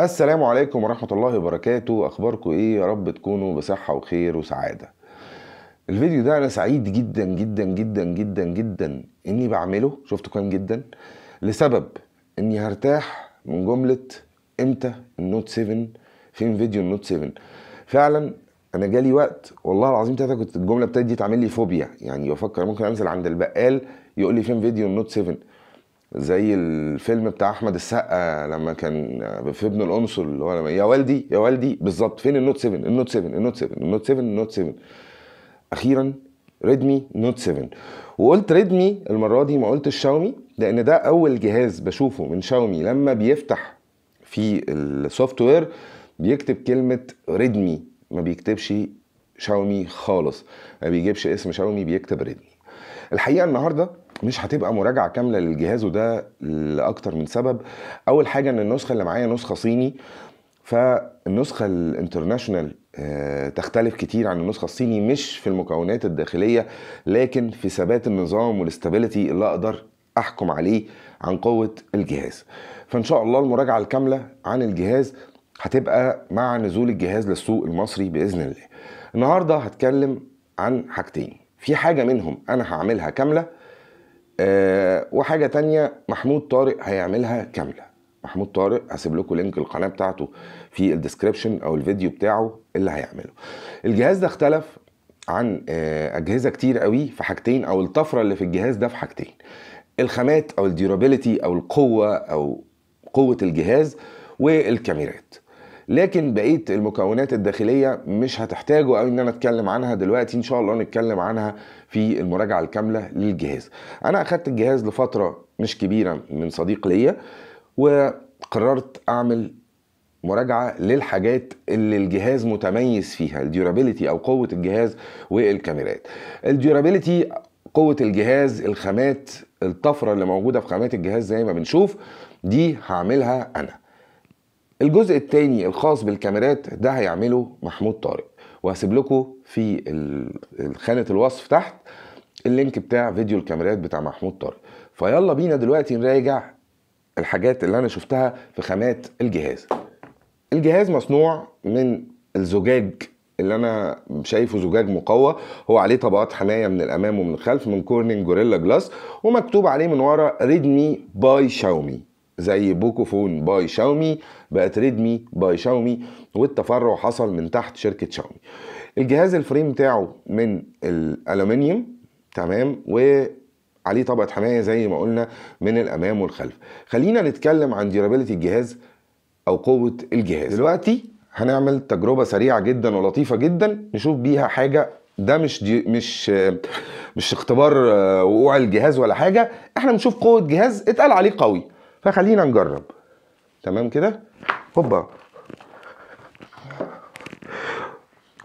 السلام عليكم ورحمة الله وبركاته أخباركم إيه يا رب تكونوا بصحة وخير وسعادة الفيديو ده أنا سعيد جدا جدا جدا جدا جدا إني بعمله شفتوا كام جدا لسبب إني هرتاح من جملة إمتى النوت 7 فين فيديو النوت 7 فعلا أنا جالي وقت والله العظيم تلاتة كنت الجملة بتاعتي دي تعمل لي فوبيا يعني بفكر ممكن أنزل عند البقال يقول لي فين فيديو النوت 7 زي الفيلم بتاع احمد السقا لما كان في ابن القنصل اللي هو لما يا والدي يا والدي بالظبط فين النوت 7 النوت 7 النوت 7 النوت 7 النوت 7 اخيرا ريدمي نوت 7 وقلت ريدمي المره دي ما قلتش شاومي لان ده اول جهاز بشوفه من شاومي لما بيفتح في السوفت وير بيكتب كلمه ريدمي ما بيكتبش شاومي خالص ما بيجيبش اسم شاومي بيكتب ريدمي الحقيقه النهارده مش هتبقى مراجعه كامله للجهاز وده لاكتر من سبب اول حاجه ان النسخه اللي معايا نسخه صيني فالنسخة الانترناشونال آه، تختلف كتير عن النسخة الصيني مش في المكونات الداخلية لكن في ثبات النظام والاستابيليتي اللي أقدر أحكم عليه عن قوة الجهاز فإن شاء الله المراجعة الكاملة عن الجهاز هتبقى مع نزول الجهاز للسوق المصري بإذن الله النهاردة هتكلم عن حاجتين في حاجة منهم أنا هعملها كاملة آه، وحاجة تانية محمود طارق هيعملها كاملة محمود طارق هسيب لكم لينك القناة بتاعته في الديسكريبشن او الفيديو بتاعه اللي هيعمله الجهاز ده اختلف عن آه، اجهزة كتير قوي في حاجتين او الطفرة اللي في الجهاز ده في حاجتين الخامات او الديورابيلتي او القوة او قوة الجهاز والكاميرات لكن بقيه المكونات الداخليه مش هتحتاجوا قوي ان انا اتكلم عنها دلوقتي ان شاء الله نتكلم عنها في المراجعه الكامله للجهاز انا اخدت الجهاز لفتره مش كبيره من صديق ليا وقررت اعمل مراجعه للحاجات اللي الجهاز متميز فيها الديورابيلتي او قوه الجهاز والكاميرات الديورابيلتي قوه الجهاز الخامات الطفره اللي موجوده في خامات الجهاز زي ما بنشوف دي هعملها انا الجزء الثاني الخاص بالكاميرات ده هيعمله محمود طارق وهسيب لكم في خانه الوصف تحت اللينك بتاع فيديو الكاميرات بتاع محمود طارق فيلا بينا دلوقتي نراجع الحاجات اللي انا شفتها في خامات الجهاز الجهاز مصنوع من الزجاج اللي انا شايفه زجاج مقوى هو عليه طبقات حمايه من الامام ومن الخلف من كورنينج جوريلا جلاس ومكتوب عليه من ورا ريدمي باي شاومي زي بوكو فون باي شاومي بقت ريدمي باي شاومي والتفرع حصل من تحت شركة شاومي الجهاز الفريم بتاعه من الالومنيوم تمام و عليه طبقة حماية زي ما قلنا من الأمام والخلف خلينا نتكلم عن ديورابيلتي الجهاز أو قوة الجهاز دلوقتي هنعمل تجربة سريعة جدا ولطيفة جدا نشوف بيها حاجة ده مش دي مش مش اختبار آه، وقوع الجهاز ولا حاجة احنا بنشوف قوة جهاز اتقال عليه قوي فخلينا نجرب تمام كده هوبا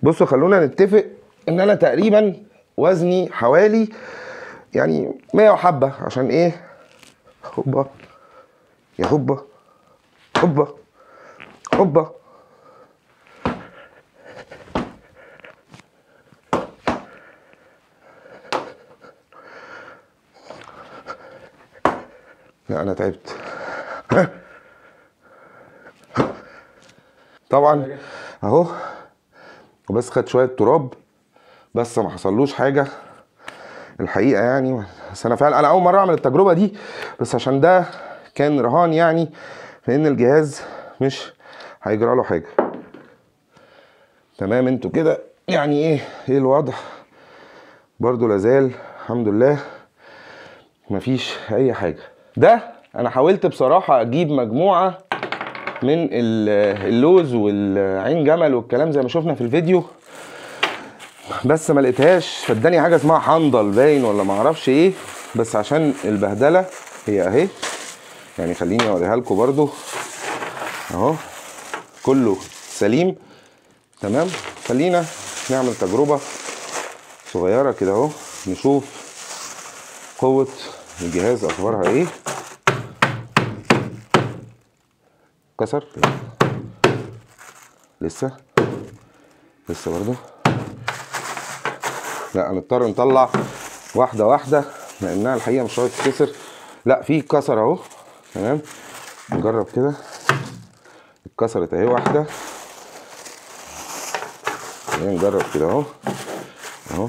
بصوا خلونا نتفق ان انا تقريبا وزني حوالي يعني 100 وحبه عشان ايه هوبا يا هوبا هوبا هوبا لا انا تعبت طبعا اهو وبس خد شويه تراب بس ما حصلوش حاجه الحقيقه يعني بس انا فعلا انا اول مره اعمل التجربه دي بس عشان ده كان رهان يعني لان الجهاز مش هيجرى له حاجه تمام انتوا كده يعني ايه ايه الوضع برضو لازال الحمد لله مفيش اي حاجه ده انا حاولت بصراحه اجيب مجموعه من اللوز والعين جمل والكلام زي ما شفنا في الفيديو بس ما لقيتهاش فاداني حاجه اسمها حنضل باين ولا ما اعرفش ايه بس عشان البهدله هي اهي يعني خليني اوريها لكم برده اهو كله سليم تمام خلينا نعمل تجربه صغيره كده اهو نشوف قوه الجهاز اخبارها ايه كسر لسه لسه برضو لا هنضطر نطلع واحده واحده لانها الحقيقه مش عايز تتكسر لا في كسر اهو تمام نجرب كده اتكسرت اهي واحده نجرب كده اهو اهو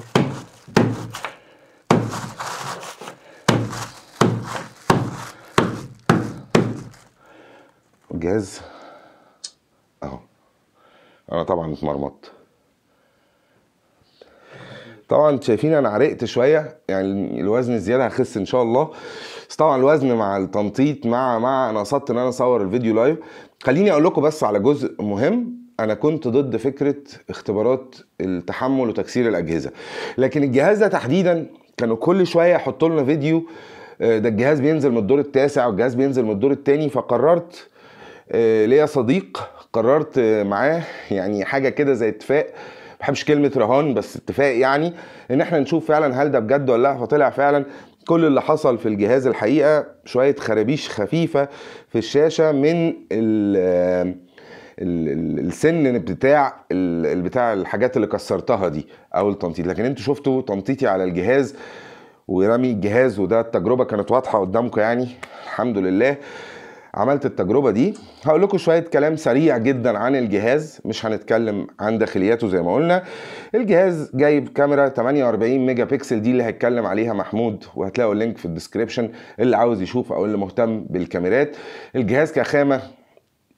الجهاز اهو انا طبعا اتمرمطت طبعا شايفين انا عرقت شويه يعني الوزن الزياده هخس ان شاء الله بس طبعا الوزن مع التنطيط مع مع انا قصدت ان انا اصور الفيديو لايف خليني اقول لكم بس على جزء مهم انا كنت ضد فكره اختبارات التحمل وتكسير الاجهزه لكن الجهاز ده تحديدا كانوا كل شويه يحطوا لنا فيديو آه، ده الجهاز بينزل من الدور التاسع والجهاز بينزل من الدور الثاني فقررت آه، ليا صديق قررت معاه يعني حاجه كده زي اتفاق ما بحبش كلمه رهان بس اتفاق يعني ان احنا نشوف فعلا هل ده بجد ولا لا فطلع فعلا كل اللي حصل في الجهاز الحقيقه شويه خرابيش خفيفه في الشاشه من ال آه، السن بتاع بتاع الحاجات اللي كسرتها دي او التنطيط لكن انتوا شفتوا تنطيطي على الجهاز ورمي الجهاز وده التجربه كانت واضحه قدامكم يعني الحمد لله عملت التجربه دي هقول لكم شويه كلام سريع جدا عن الجهاز مش هنتكلم عن داخلياته زي ما قلنا الجهاز جايب كاميرا 48 ميجا بيكسل دي اللي هيتكلم عليها محمود وهتلاقوا اللينك في الديسكريبشن اللي عاوز يشوف او اللي مهتم بالكاميرات الجهاز كخامه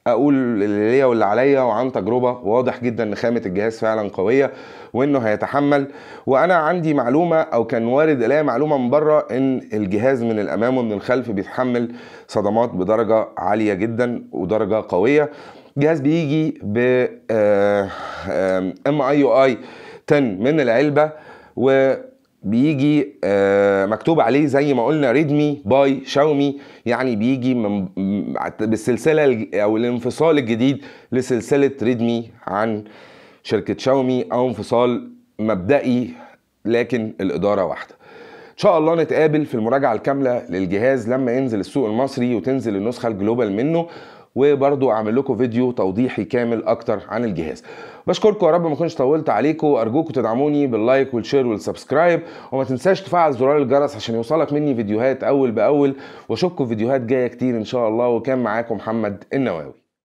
اقول اللي ليا واللي عليا وعن تجربه واضح جدا ان خامه الجهاز فعلا قويه وانه هيتحمل وانا عندي معلومه او كان وارد الي معلومه من بره ان الجهاز من الامام ومن الخلف بيتحمل صدمات بدرجه عاليه جدا ودرجه قويه جهاز بيجي ب آه، ام اي او اي 10 من العلبه و بيجي آه، مكتوب عليه زي ما قلنا ريدمي باي شاومي يعني بيجي من بالسلسله او الانفصال الجديد لسلسله ريدمي عن شركه شاومي او انفصال مبدئي لكن الاداره واحده ان شاء الله نتقابل في المراجعه الكامله للجهاز لما ينزل السوق المصري وتنزل النسخه الجلوبال منه وبرضو اعمل لكم فيديو توضيحي كامل اكتر عن الجهاز بشكركم يا رب ما اكونش طولت عليكم ارجوكم تدعموني باللايك والشير والسبسكرايب وما تنساش تفعل زرار الجرس عشان يوصلك مني فيديوهات اول باول واشوفكم فيديوهات جايه كتير ان شاء الله وكان معاكم محمد النواوي